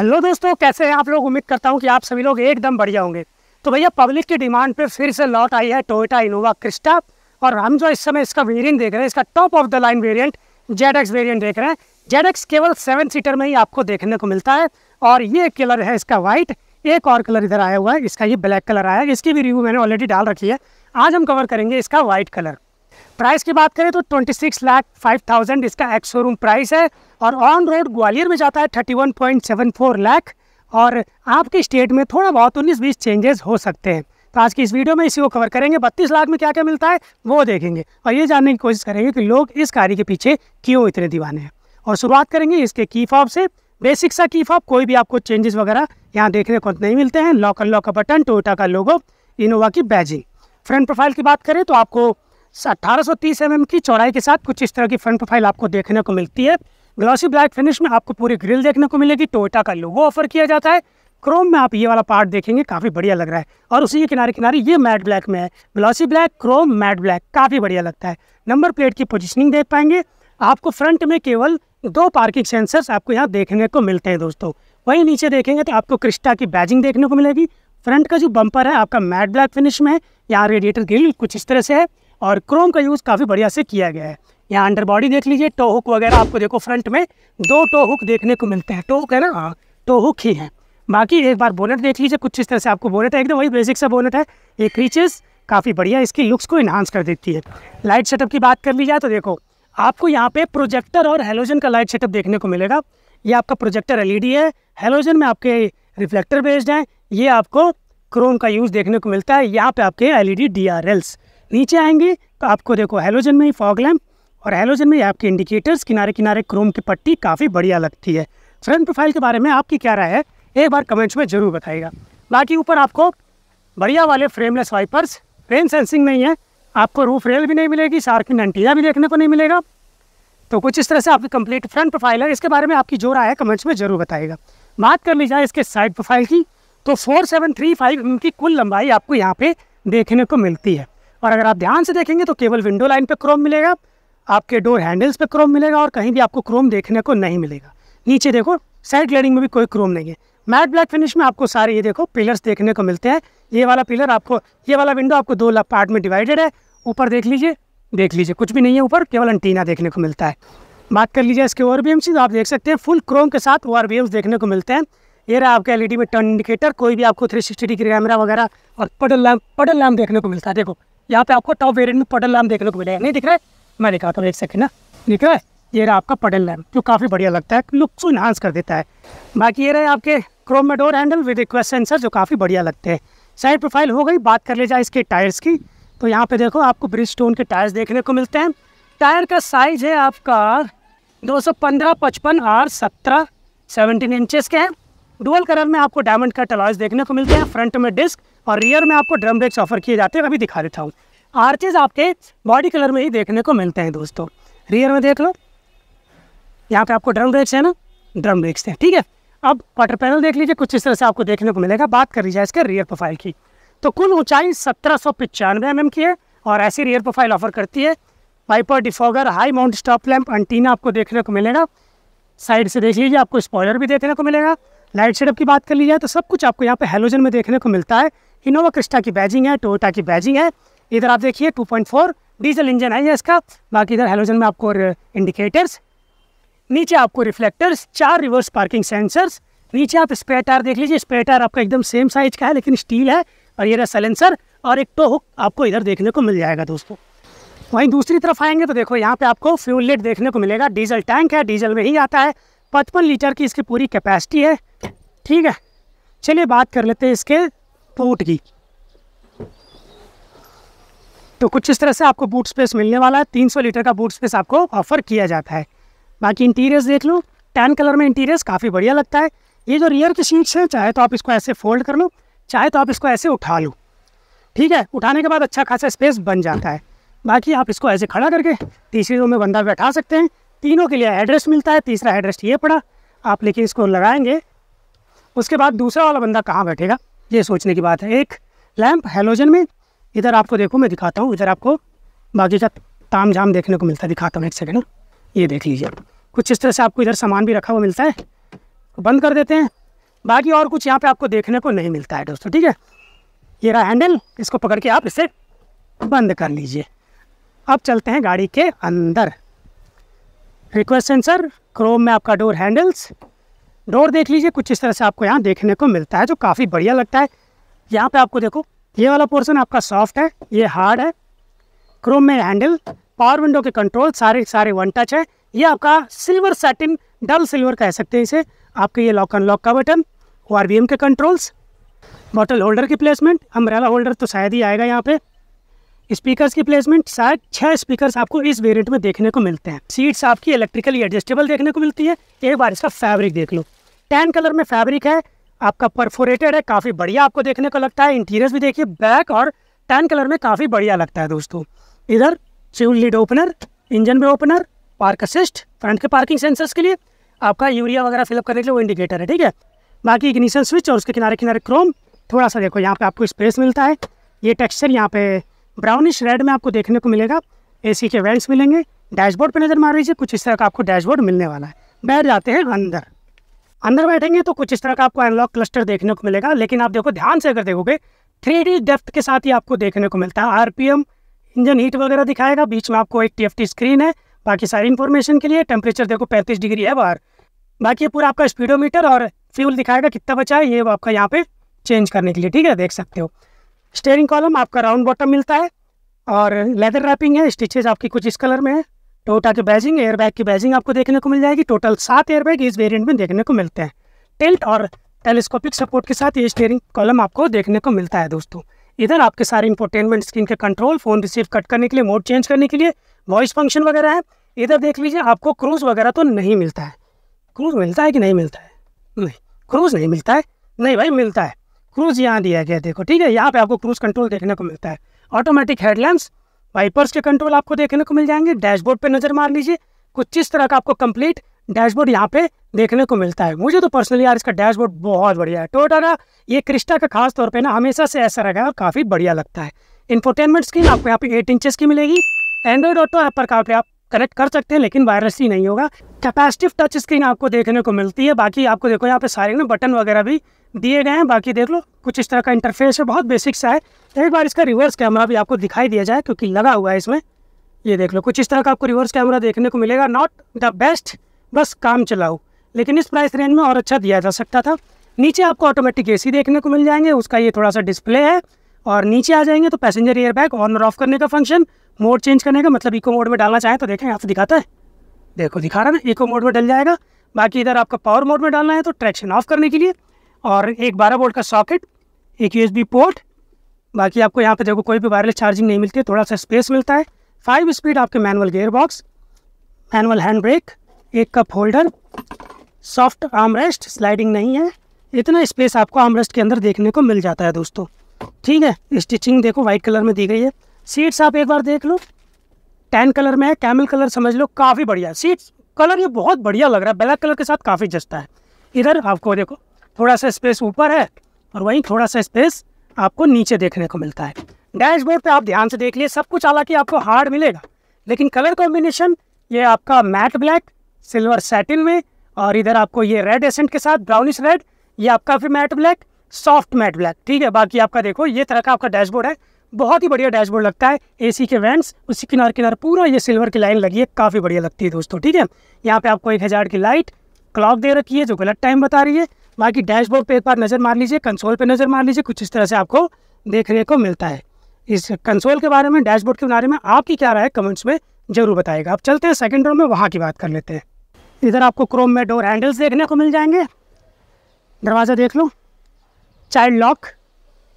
Hello दोस्तों कैसे हैं आप लोग उम्मीद करता हूँ कि आप सभी लोग एकदम बढ़िया होंगे तो भैया पब्लिक की डिमांड पर फिर से लौट आई है टोयोटा इनोवा क्रिस्टा और हम जो इस समय इसका वेरिएंट देख रहे हैं इसका top of the line variant Z X variant देख रहे हैं जेड एक्स केवल सेवन सीटर में ही आपको देखने को मिलता है और ये कलर है इसका वाइट एक और कलर इधर आया हुआ है इसका ये ब्लैक कलर आया है इसकी भी रिव्यू मैंने ऑलरेडी डाल रखी है आज हम कवर करेंगे इसका वाइट कलर प्राइस की बात करें तो twenty six lakh five thousand इसका एक्स शोरूम प्राइस है और ऑन रोड ग्वालियर में जाता है thirty one point seven four lakh और आपके स्टेट में थोड़ा बहुत उन्नीस बीस चेंजेस हो सकते हैं तो आज की इस वीडियो में इसी को कवर करेंगे बत्तीस लाख में क्या क्या मिलता है वो देखेंगे और ये जानने की कोशिश करेंगे कि लोग इस गाड़ी के पीछे क्यों इतने दीवाने हैं और शुरुआत करेंगे इसके की फॉप से बेसिक सा की फॉप कोई भी आपको चेंजेस वगैरह यहाँ देखने को नहीं मिलते हैं लॉक अनलॉक का बटन टोयोटा का लोगो इनोवा की बैजिंग फ्रंट प्रोफाइल की बात करें तो आपको अठारह सौ तीस एम की चौड़ाई के साथ कुछ इस तरह की फ्रंट प्रोफाइल आपको देखने को मिलती है ग्लॉसी ब्लैक फिनिश में आपको पूरी ग्रिल देखने को मिलेगी टोयोटा का लोगो ऑफर किया जाता है क्रोम में आप ये वाला पार्ट देखेंगे काफ़ी बढ़िया लग रहा है और उसी के किनारे किनारे ये मैट ब्लैक में है glossy black chrome matte black काफ़ी बढ़िया लगता है नंबर प्लेट की पोजिशनिंग देख पाएंगे आपको फ्रंट में केवल दो पार्किंग सेंसर्स आपको यहाँ देखने को मिलते हैं दोस्तों वहीं नीचे देखेंगे तो आपको क्रिस्टा की बैजिंग देखने को मिलेगी फ्रंट का जो बम्पर है आपका मैट ब्लैक फिनिश में है यहाँ रेडिएटर ग्रिल कुछ इस तरह से है और क्रोम का यूज़ काफ़ी बढ़िया से किया गया है यहाँ अंडर बॉडी देख लीजिए टो हुक वगैरह आपको देखो फ्रंट में दो टो हुक देखने को मिलते हैं टो हुक है ना हाँ टो हुक ही है बाकी एक बार बोनेट देख लीजिए कुछ इस तरह से आपको बोनेट है एकदम वही बेसिक सा बोनेट है ये क्रीचेस काफ़ी बढ़िया इसकी लुक्स को इन्हांस कर देती है लाइट सेटअप की बात कर ली जाए तो देखो आपको यहाँ पे प्रोजेक्टर और हेलोजन का लाइट सेटअप देखने को मिलेगा ये आपका प्रोजेक्टर एलईडी है हेलोजन में आपके रिफ्लेक्टर बेस्ड हैं ये आपको क्रोम का यूज़ देखने को मिलता है यहाँ पे आपके एलईडी डीआरएल्स नीचे आएंगे तो आपको देखो हेलोजन में ही फॉग लैम्प और हेलोजन में ही आपके इंडिकेटर्स किनारे किनारे क्रोम की पट्टी काफ़ी बढ़िया लगती है फ्रंट प्रोफाइल के बारे में आपकी क्या राय है एक बार कमेंट्स में ज़रूर बताइएगा बाकी ऊपर आपको बढ़िया वाले फ्रेमलेस वाइपर्स रेन सेंसिंग नहीं है आपको रूफ रेल भी नहीं मिलेगी शार्किन एंटीना भी देखने को नहीं मिलेगा तो कुछ इस तरह से आपकी कंप्लीट फ्रंट प्रोफाइल है इसके बारे में आपकी जो राय है कमेंट्स में ज़रूर बताएगा बात कर ली जाए इसके साइड प्रोफाइल की तो फोर सेवन थ्री फाइव की कुल लंबाई आपको यहाँ पे देखने को मिलती है और अगर आप ध्यान से देखेंगे तो केवल विंडो लाइन पे क्रोम मिलेगा आपके डोर हैंडल्स पे क्रोम मिलेगा और कहीं भी आपको क्रोम देखने को नहीं मिलेगा नीचे देखो साइड ग्लेडिंग में भी कोई क्रोम नहीं है मैट ब्लैक फिनिश में आपको सारे ये देखो पिलर्स देखने को मिलते हैं ये वाला पिलर आपको ये वाला विंडो आपको दो पार्ट में डिवाइडेड है ऊपर देख लीजिए देख लीजिए कुछ भी नहीं है ऊपर केवल अंटीना देखने को मिलता है बात कर लीजिए इसके ओवर तो आप देख सकते हैं फुल क्रोम के साथ ओ देखने को मिलते हैं ये रहा आपका एलईडी में टर्न इंडिकेटर कोई भी आपको 360 डिग्री कैमरा वगैरह और पडल लैम्प पडल लैम्प देखने को मिलता है देखो यहाँ पे आपको टॉप वेरियंट में पटल लैम्प देखने को मिलेगा नहीं दिख रहा है मैं दिखाता हूँ एक सेकंड ना दिख रहा है ये रहा आपका पटल लैम्प जो काफ़ी बढ़िया लगता है लुक को इन्हांस कर देता है बाकी ये रहे आपके chrome door handle with request sensor जो काफ़ी बढ़िया लगते हैं साइड प्रोफाइल हो गई बात कर ले जाए इसके टायर्स की तो यहाँ पे देखो आपको ब्रिज स्टोन के टायर्स देखने को मिलते हैं टायर का साइज है आपका 215 पचपन आर सत्रह सेवनटीन इंचज़ के हैं डुअल कलर में आपको डायमंड का टलाइज देखने को मिलते हैं फ्रंट में डिस्क और रियर में आपको ड्रम ब्रेक्स ऑफर किए जाते हैं मैं भी दिखा देता हूँ आर्चेज आपके बॉडी कलर में ही देखने को मिलते हैं दोस्तों रियर में देख लो यहाँ पे आपको ड्रम ब्रेक्स है ना ड्रम ब्रेक्स हैं ठीक है अब वाटर पैनल देख लीजिए कुछ इस तरह से आपको देखने को मिलेगा बात कर लीजिए इसके रियर प्रोफाइल की तो कुल ऊंचाई सत्रह सौ एम mm की है और ऐसी रियर प्रोफाइल ऑफर करती है wiper defogger high mount stop lamp antenna आपको देखने को मिलेगा साइड से देख लीजिए आपको स्पॉयलर भी देखने को मिलेगा लाइट सेटअप की बात कर ली जाए तो सब कुछ आपको यहाँ पर हेलोजन में देखने को मिलता है इनोवा क्रिस्टा की बैजिंग है टोयोटा की बैजिंग है इधर आप देखिए 2.4 डीजल इंजन है इसका बाकी इधर हेलोजन में आपको इंडिकेटर्स नीचे आपको रिफ्लेक्टर्स चार रिवर्स पार्किंग सेंसर्स नीचे आप स्पेयर टायर देख लीजिए स्पेयर टायर आपका एकदम सेम साइज का है लेकिन स्टील है और ये रहा सलेंसर और एक टो हुक आपको इधर देखने को मिल जाएगा दोस्तों वहीं दूसरी तरफ आएंगे तो देखो यहाँ पे आपको फ्यूल लेट देखने को मिलेगा डीजल टैंक है डीजल में ही आता है पचपन लीटर की इसकी पूरी कैपेसिटी है ठीक है चलिए बात कर लेते हैं इसके बूट की तो कुछ इस तरह से आपको बूट स्पेस मिलने वाला है 300 लीटर का बूट स्पेस आपको ऑफर किया जाता है बाकी इंटीरियर्स देख लो टैन कलर में इंटीरियर्स काफ़ी बढ़िया लगता है ये जो रियर की सीट्स हैं चाहे तो आप इसको ऐसे फोल्ड कर लो चाहे तो आप इसको ऐसे उठा लो ठीक है उठाने के बाद अच्छा खासा स्पेस बन जाता है बाकी आप इसको ऐसे खड़ा करके तीसरी रूम में बंदा बैठा सकते हैं तीनों के लिए एड्रेस मिलता है तीसरा एड्रेस ये पड़ा आप लेकिन इसको लगाएंगे उसके बाद दूसरा वाला बंदा कहाँ बैठेगा ये सोचने की बात है एक लैम्प हेलोजन में इधर आपको देखो मैं दिखाता हूँ इधर आपको बाकी का ताम झाम देखने को मिलता है दिखाता हूँ एक सेकेंड हाँ। ये देख लीजिए कुछ इस तरह से आपको इधर सामान भी रखा हुआ मिलता है तो बंद कर देते हैं बाकी और कुछ यहाँ पे आपको देखने को नहीं मिलता है दोस्तों ठीक है ये रहा हैंडल इसको पकड़ के आप इसे बंद कर लीजिए अब चलते हैं गाड़ी के अंदर रिक्वेस्ट सेंसर क्रोम में आपका डोर हैंडल्स डोर देख लीजिए कुछ इस तरह से आपको यहाँ देखने को मिलता है जो काफ़ी बढ़िया लगता है यहाँ पे आपको देखो ये वाला पोर्सन आपका सॉफ्ट है ये हार्ड है क्रोम में हैंडल पावर विंडो के कंट्रोल सारे सारे वन टच है ये आपका सिल्वर सेटिंग डल सिल्वर कह सकते हैं इसे आपके ये लॉक अनलॉक का button okay controls bottle holder की प्लेसमेंट अम्ब्रेला होल्डर तो शायद ही आएगा यहाँ पर स्पीकर्स की प्लेसमेंट शायद छः स्पीकर्स आपको इस वेरिएंट में देखने को मिलते हैं सीट्स आपकी इलेक्ट्रिकली एडजस्टेबल देखने को मिलती है एक बार इसका फैब्रिक देख लो टैन कलर में फैब्रिक है आपका परफोरेटेड है काफ़ी बढ़िया आपको देखने को लगता है इंटीरियर भी देखिए बैक और टैन कलर में काफ़ी बढ़िया लगता है दोस्तों इधर ट्यूल लीड ओपनर इंजन में ओपनर पार्क असिस्ट फ्रंट के पार्किंग सेंसर्स के लिए आपका यूरिया वगैरह फिलअप करने के लिए वो इंडिकेटर है ठीक है बाकी इग्निशन स्विच और उसके किनारे किनारे क्रोम थोड़ा सा देखो यहाँ पे आपको स्पेस मिलता है ये टेक्सचर यहाँ पे ब्राउनिश रेड में आपको देखने को मिलेगा एसी के वेंट्स मिलेंगे डैशबोर्ड पे नज़र मार लीजिए कुछ इस तरह का आपको डैशबोर्ड मिलने वाला है बैठ जाते हैं अंदर अंदर बैठेंगे तो कुछ इस तरह का आपको एनलॉग क्लस्टर देखने को मिलेगा लेकिन आप देखो ध्यान से अगर देखोगे थ्री डी डेप्थ के साथ ही आपको देखने को मिलता है आरपीएम इंजन हीट वगैरह दिखाएगा बीच में आपको एक टी स्क्रीन है बाकी सारी इन्फॉर्मेशन के लिए टेम्परेचर देखो पैंतीस डिग्री है बाहर बाकी पूरा आपका स्पीडोमीटर और फ्यूल दिखाएगा कितना बचा है ये आपका यहाँ पे चेंज करने के लिए ठीक है देख सकते हो स्टेयरिंग कॉलम आपका राउंड बॉटम मिलता है और लेदर रैपिंग है स्टिचेज आपकी कुछ इस कलर में है टोटा की बैजिंग एयरबैग की बैजिंग आपको देखने को मिल जाएगी टोटल सात एयरबैग इस वेरिएंट में देखने को मिलते हैं टेल्ट और टेलीस्कोपिक सपोर्ट के साथ ये स्टेयरिंग कॉलम आपको देखने को मिलता है दोस्तों इधर आपके सारे इंपोर्टेनमेंट स्क्रीन के कंट्रोल फोन रिसीव कट करने के लिए मोड चेंज करने के लिए वॉइस फंक्शन वगैरह है इधर देख लीजिए आपको क्रूज वगैरह तो नहीं मिलता है क्रूज मिलता है कि नहीं मिलता है नहीं क्रूज नहीं मिलता है नहीं भाई मिलता है क्रूज यहाँ दिया गया देखो ठीक है यहाँ पे आपको क्रूज कंट्रोल देखने को मिलता है ऑटोमेटिक हेडलैम्प्स वाइपर्स के कंट्रोल आपको देखने को मिल जाएंगे डैशबोर्ड पे नज़र मार लीजिए कुछ इस तरह का आपको कंप्लीट डैशबोर्ड यहाँ पे देखने को मिलता है मुझे तो पर्सनली यार इसका डैशबोर्ड बहुत बढ़िया है टोटा ना ये क्रिस्टा का खास तौर पे ना हमेशा से ऐसा रहेगा और काफ़ी बढ़िया लगता है इन्फोटेनमेंट स्क्रीन आपको यहाँ पे एट इंचेस की मिलेगी एंड्रॉइड ऑटो ऐप पर काफ़ी आप कनेक्ट कर सकते हैं लेकिन वायरस ही नहीं होगा कैपेसिटिव टच स्क्रीन आपको देखने को मिलती है बाकी आपको देखो यहाँ पे सारे ना बटन वगैरह भी दिए गए हैं बाकी देख लो कुछ इस तरह का इंटरफेस है बहुत बेसिक सा है तो एक बार इसका रिवर्स कैमरा भी आपको दिखाई दिया जाए क्योंकि लगा हुआ है इसमें ये देख लो कुछ इस तरह का आपको रिवर्स कैमरा देखने को मिलेगा नॉट द बेस्ट बस काम चलाओ लेकिन इस प्राइस रेंज में और अच्छा दिया जा सकता था नीचे आपको ऑटोमेटिक एसी देखने को मिल जाएंगे उसका ये थोड़ा सा डिस्प्ले है और नीचे आ जाएंगे तो पैसेंजर एयर बैग ऑन और ऑफ करने का फंक्शन मोड चेंज करने का मतलब इको मोड में डालना चाहें तो देखें आपसे दिखाता है देखो दिखा रहा ना इको मोड में डल जाएगा बाकी इधर आपका पावर मोड में डालना है तो ट्रैक्शन ऑफ करने के लिए और एक बारह वोल्ट का सॉकेट एक यूएसबी पोर्ट बाकी आपको यहाँ पे देखो कोई भी वायरलेस चार्जिंग नहीं मिलती है थोड़ा सा स्पेस मिलता है फाइव स्पीड आपके manual gear box manual hand brake एक cup holder soft arm rest sliding नहीं है इतना स्पेस आपको आर्म रेस्ट के अंदर देखने को मिल जाता है दोस्तों ठीक है स्टिचिंग देखो वाइट कलर में दी गई है सीट्स आप एक बार देख लो टैन कलर में है कैमल कलर समझ लो काफ़ी बढ़िया सीट्स कलर ये बहुत बढ़िया लग रहा है ब्लैक कलर के साथ काफ़ी जस्ता है इधर आपको देखो थोड़ा सा स्पेस ऊपर है और वहीं थोड़ा सा स्पेस आपको नीचे देखने को मिलता है डैशबोर्ड पे आप ध्यान से देख लिए सब कुछ हालांकि आपको हार्ड मिलेगा लेकिन कलर कॉम्बिनेशन ये आपका मैट ब्लैक सिल्वर सेटिन में और इधर आपको ये रेड एसेंट के साथ ब्राउनिश रेड ये आपका फिर matte black soft matte black ठीक है बाकी आपका देखो ये तरह का आपका डैशबोर्ड है बहुत ही बढ़िया डैशबोर्ड लगता है एसी के वैंस उसी किनार किनार पूरा ये सिल्वर की लाइन लगी है काफ़ी बढ़िया लगती है दोस्तों ठीक है यहाँ पे आपको एक हज़ार की लाइट क्लॉक दे रखी है जो गलत टाइम बता रही है बाकी डैशबोर्ड पे एक बार नज़र मार लीजिए कंसोल पे नज़र मार लीजिए कुछ इस तरह से आपको देखने को मिलता है इस कंसोल के बारे में डैशबोर्ड के बारे में आपकी क्या राय कमेंट्स में ज़रूर बताएगा आप चलते हैं सेकेंड डोर में वहाँ की बात कर लेते हैं इधर आपको क्रोम में डोर हैंडल्स देखने को मिल जाएंगे दरवाज़ा देख लो चाइल्ड लॉक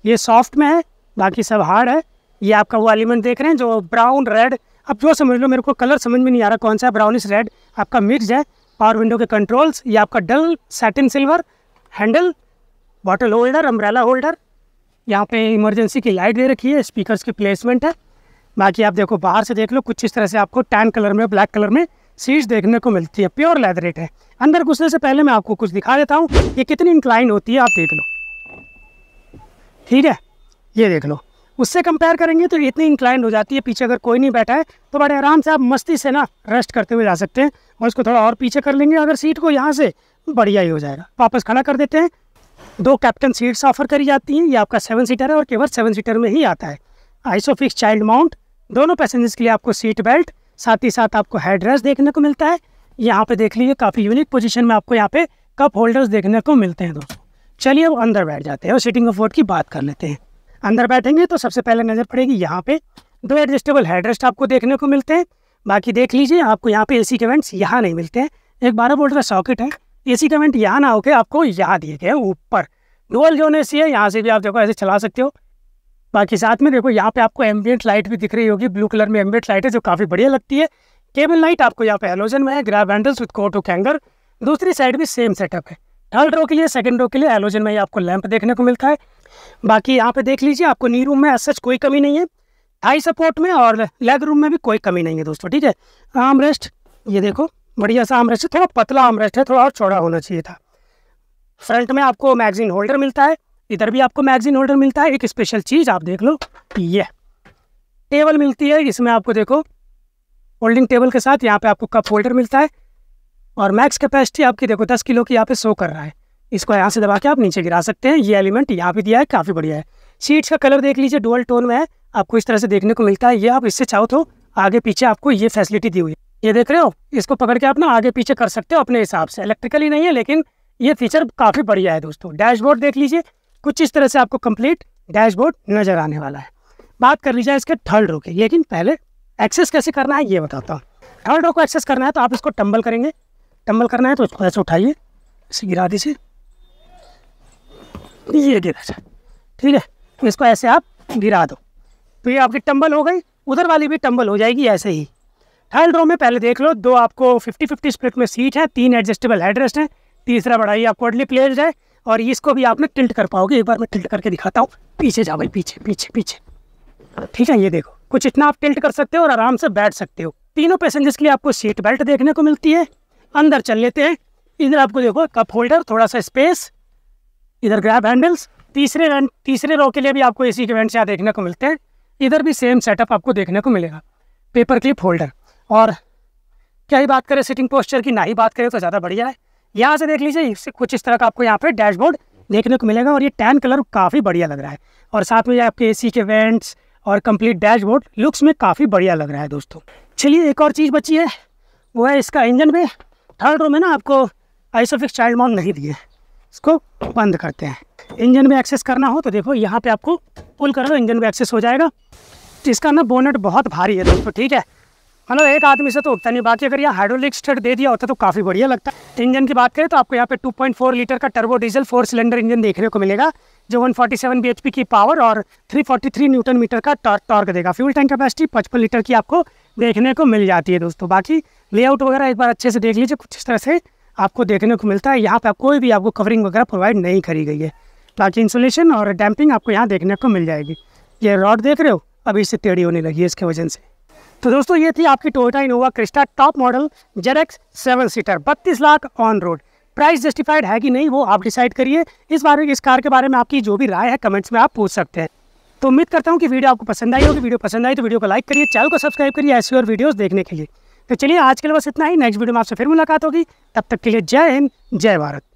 ये सॉफ्ट में है बाकी सब हार्ड है ये आपका वो एलिमेंट देख रहे हैं जो ब्राउन रेड अब जो समझ लो मेरे को कलर समझ में नहीं आ रहा कौन सा ब्राउनिश रेड आपका मिक्स है पावर विंडो के कंट्रोल्स ये आपका dull satin silver handle bottle holder umbrella holder यहाँ पे इमरजेंसी की लाइट दे रखी है स्पीकर्स की प्लेसमेंट है बाकी आप देखो बाहर से देख लो कुछ इस तरह से आपको टैन कलर में ब्लैक कलर में सीट्स देखने को मिलती है प्योर लेदरेट है अंदर घुसने से पहले मैं आपको कुछ दिखा देता हूँ ये कितनी इंक्लाइन होती है आप देख लो ठीक है ये देख लो उससे कंपेयर करेंगे तो इतनी इंक्लाइन हो जाती है पीछे अगर कोई नहीं बैठा है तो बड़े आराम से आप मस्ती से ना रेस्ट करते हुए जा सकते हैं और इसको थोड़ा और पीछे कर लेंगे अगर सीट को यहाँ से बढ़िया ही हो जाएगा वापस खड़ा कर देते हैं दो कैप्टन सीट्स ऑफर करी जाती हैं ये आपका सेवन सीटर है और केवल सेवन सीटर में ही आता है आइसोफिक्स चाइल्ड माउंट दोनों पैसेंजर्स के लिए आपको सीट बेल्ट साथ ही साथ आपको हेड रेस्ट देखने को मिलता है यहाँ पे देख लीजिए काफ़ी यूनिक पोजीशन में आपको यहाँ पे कप होल्डर्स देखने को मिलते हैं दोस्तों चलिए अब अंदर बैठ जाते हैं और सीटिंग अफोर्ड की बात कर लेते हैं अंदर बैठेंगे तो सबसे पहले नज़र पड़ेगी यहाँ पे दो एडजस्टेबल रेस्ट आपको देखने को मिलते हैं बाकी देख लीजिए आपको यहाँ पे सी के वेंट्स यहाँ नहीं मिलते हैं एक बारह वोल्ट का सॉकेट है एसी कमेंट यहाँ ना होके आपको यहाँ दिए गए ऊपर डुअल जोन ऐसी है यहाँ से भी आप देखो ऐसे चला सकते हो बाकी साथ में देखो यहाँ पे आपको एम्बियट लाइट भी दिख रही होगी ब्लू कलर में एम्बियट लाइट है जो काफ़ी बढ़िया लगती है केबल लाइट आपको यहाँ पे एलोजन में है grab handles with coat of hanger दूसरी साइड भी सेम सेटअप है थर्ड रो के लिए सेकंड रो के लिए एलोजन में ही आपको लैंप देखने को मिलता है बाकी यहाँ पे देख लीजिए आपको नी रूम में सच कोई कमी नहीं है हाई सपोर्ट में और लेग रूम में भी कोई कमी नहीं है दोस्तों ठीक है आर्म रेस्ट ये देखो बढ़िया सा आमरेस्ट है थोड़ा पतला आमरेस्ट है थोड़ा और चौड़ा होना चाहिए था फ्रंट में आपको मैगजीन होल्डर मिलता है इधर भी आपको मैगजीन होल्डर मिलता है एक स्पेशल चीज़ आप देख लो ये टेबल मिलती है इसमें आपको देखो होल्डिंग टेबल के साथ यहाँ पे आपको कप होल्डर मिलता है और मैक्स कैपेसिटी आपकी देखो दस किलो की यहाँ पे शो कर रहा है इसको यहाँ से दबा के आप नीचे गिरा सकते हैं ये एलिमेंट यहाँ पे दिया है काफ़ी बढ़िया है सीट्स का कलर देख लीजिए डोल टोन में है आपको इस तरह से देखने को मिलता है ये आप इससे चाहो तो आगे पीछे आपको ये फैसिलिटी दी हुई है ये देख रहे हो इसको पकड़ के आप ना आगे पीछे कर सकते हो अपने हिसाब से इलेक्ट्रिकली नहीं है लेकिन ये फीचर काफ़ी बढ़िया है दोस्तों डैशबोर्ड देख लीजिए कुछ इस तरह से आपको कंप्लीट डैशबोर्ड नज़र आने वाला है बात कर लीजिए इसके थर्ड रो की लेकिन पहले एक्सेस कैसे करना है ये बताता हूँ थर्ड रो को एक्सेस करना है तो आप इसको टम्बल करेंगे टम्बल करना है तो इसको ऐसे उठाइए इसे गिरा दीजिए ये गिरा ठीक है इसको ऐसे आप गिरा दो तो ये आपकी टम्बल हो गई उधर वाली भी टम्बल हो जाएगी ऐसे ही थर्ड रो में पहले देख लो दो आपको फिफ्टी फिफ्टी स्प्लिट में सीट है तीन एडजस्टेबल हेडरेस्ट है तीसरा बड़ा ही अडली प्लेस्ड है और इसको भी आपने टिल्ट कर पाओगे एक बार मैं टिल्ट करके दिखाता हूँ पीछे जा भाई पीछे पीछे पीछे ठीक है ये देखो कुछ इतना आप टिल्ट कर सकते हो और आराम से बैठ सकते हो तीनों पैसेंजर्स के लिए आपको सीट बेल्ट देखने को मिलती है अंदर चल लेते हैं इधर आपको देखो कप होल्डर थोड़ा सा स्पेस इधर ग्रैब हैंडल्स तीसरे तीसरे रो के लिए भी आपको सी के वेंट्स यहाँ देखने को मिलते हैं इधर भी सेम सेटअप आपको देखने को मिलेगा पेपर क्लिप होल्डर और क्या ही बात करें सिटिंग पोस्चर की ना ही बात करें तो ज़्यादा बढ़िया है यहाँ से देख लीजिए इससे कुछ इस तरह का आपको यहाँ पे डैशबोर्ड देखने को मिलेगा और ये टैन कलर काफ़ी बढ़िया लग रहा है और साथ में आपके एसी के वेंट्स और कंप्लीट डैशबोर्ड लुक्स में काफ़ी बढ़िया लग रहा है दोस्तों चलिए एक और चीज़ बची है वो है इसका इंजन में थर्ड रो में ना आपको आइसोफिक्स चाइल्ड मॉन नहीं दिए इसको बंद करते हैं इंजन में एक्सेस करना हो तो देखो यहाँ पे आपको पुल कर दो इंजन में एक्सेस हो जाएगा इसका ना बोनेट बहुत भारी है दोस्तों ठीक है मतलब एक आदमी से तो उगता नहीं बाकी अगर यहाँ हाइड्रोलिक स्टेट दे दिया होता तो काफ़ी बढ़िया लगता है इंजन की बात करें तो आपको यहाँ पे 2.4 लीटर का turbo diesel four cylinder engine देखने को मिलेगा जो 147 फोर्टी की पावर और 343 न्यूटन मीटर का टॉर्क देगा फ्यूल टैंक कैपेसिटी पचपन लीटर की आपको देखने को मिल जाती है दोस्तों बाकी लेआउट वगैरह एक बार अच्छे से देख लीजिए कुछ इस तरह से आपको देखने को मिलता है यहाँ पर कोई भी आपको कवरिंग वगैरह प्रोवाइड नहीं करी गई है बाकी इंसुलेशन और डैम्पिंग आपको यहाँ देखने को मिल जाएगी ये रॉड देख रहे हो अभी इससे टेढ़ी होने लगी है इसके वजन से तो दोस्तों ये थी आपकी Toyota Innova Crysta top model Z X seven seater बत्तीस lakh on road price justified है कि नहीं वो आप डिसाइड करिए इस बारे में इस कार के बारे में आपकी जो भी राय है कमेंट्स में आप पूछ सकते हैं तो उम्मीद करता हूँ कि वीडियो आपको पसंद आई होगी वीडियो पसंद आई तो वीडियो को लाइक करिए चैनल को सब्सक्राइब करिए ऐसी और वीडियोज़ देखने के लिए तो चलिए आज के लिए बस इतना ही नेक्स्ट वीडियो में आपसे फिर मुलाकात होगी तब तक के लिए जय हिंद जय भारत